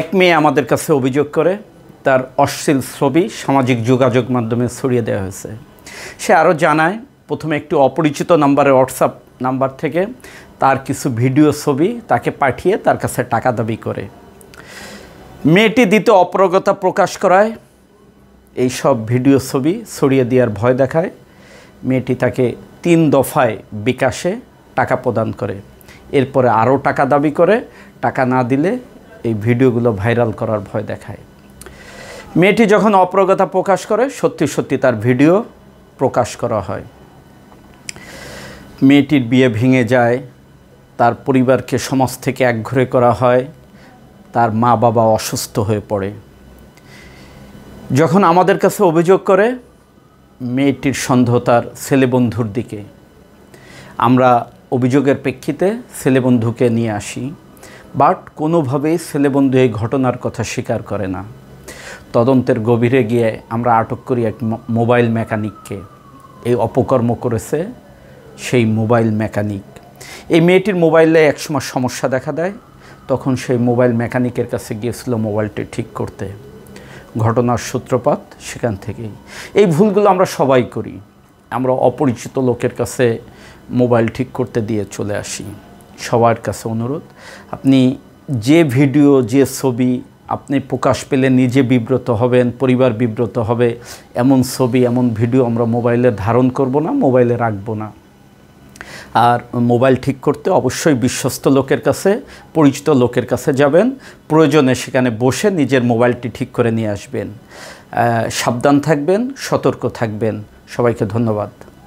এক মেয়ে আমাদের কাছে অভিযোগ করে তার অশ্লীল ছবি সামাজিক যোগাযোগ মাধ্যমে ছড়িয়ে দেওয়া হয়েছে সে আরও জানায় প্রথমে একটি অপরিচিত নাম্বারে হোয়াটসঅ্যাপ নাম্বার থেকে তার কিছু ভিডিও ছবি তাকে পাঠিয়ে তার কাছে টাকা দাবি করে মেয়েটি দিতে অপরগতা প্রকাশ করায় এই সব ভিডিও ছবি ছড়িয়ে দেওয়ার ভয় দেখায় মেয়েটি তাকে তিন দফায় বিকাশে টাকা প্রদান করে এরপরে আরও টাকা দাবি করে টাকা না দিলে এই ভিডিওগুলো ভাইরাল করার ভয় দেখায় মেয়েটি যখন অপ্রগতা প্রকাশ করে সত্যি সত্যি তার ভিডিও প্রকাশ করা হয় মেয়েটির বিয়ে ভেঙে যায় তার পরিবারকে সমাজ থেকে একঘরে করা হয় তার মা বাবা অসুস্থ হয়ে পড়ে যখন আমাদের কাছে অভিযোগ করে মেয়েটির সন্দেহ তার ছেলেবন্ধুর দিকে আমরা অভিযোগের প্রেক্ষিতে ছেলেবন্ধুকে নিয়ে আসি বাট কোনোভাবেই ছেলেবন্ধু এই ঘটনার কথা স্বীকার করে না তদন্তের গভীরে গিয়ে আমরা আটক করি এক মোবাইল মেকানিককে এই অপকর্ম করেছে সেই মোবাইল মেকানিক এই মেয়েটির মোবাইলে একসময় সমস্যা দেখা দেয় তখন সেই মোবাইল মেকানিকের কাছে গিয়েছিল মোবাইলটি ঠিক করতে ঘটনার সূত্রপাত সেখান থেকেই এই ভুলগুলো আমরা সবাই করি আমরা অপরিচিত লোকের কাছে মোবাইল ঠিক করতে দিয়ে চলে আসি সবার কাছে অনুরোধ আপনি যে ভিডিও যে ছবি আপনি প্রকাশ পেলে নিজে বিব্রত হবেন পরিবার বিব্রত হবে এমন ছবি এমন ভিডিও আমরা মোবাইলে ধারণ করব না মোবাইলে রাখবো না আর মোবাইল ঠিক করতে অবশ্যই বিশ্বস্ত লোকের কাছে পরিচিত লোকের কাছে যাবেন প্রয়োজনে সেখানে বসে নিজের মোবাইলটি ঠিক করে নিয়ে আসবেন সাবধান থাকবেন সতর্ক থাকবেন সবাইকে ধন্যবাদ